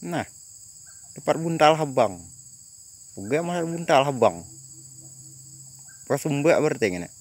nah dapat buntal habang juga mah buntal habang pas berarti ngene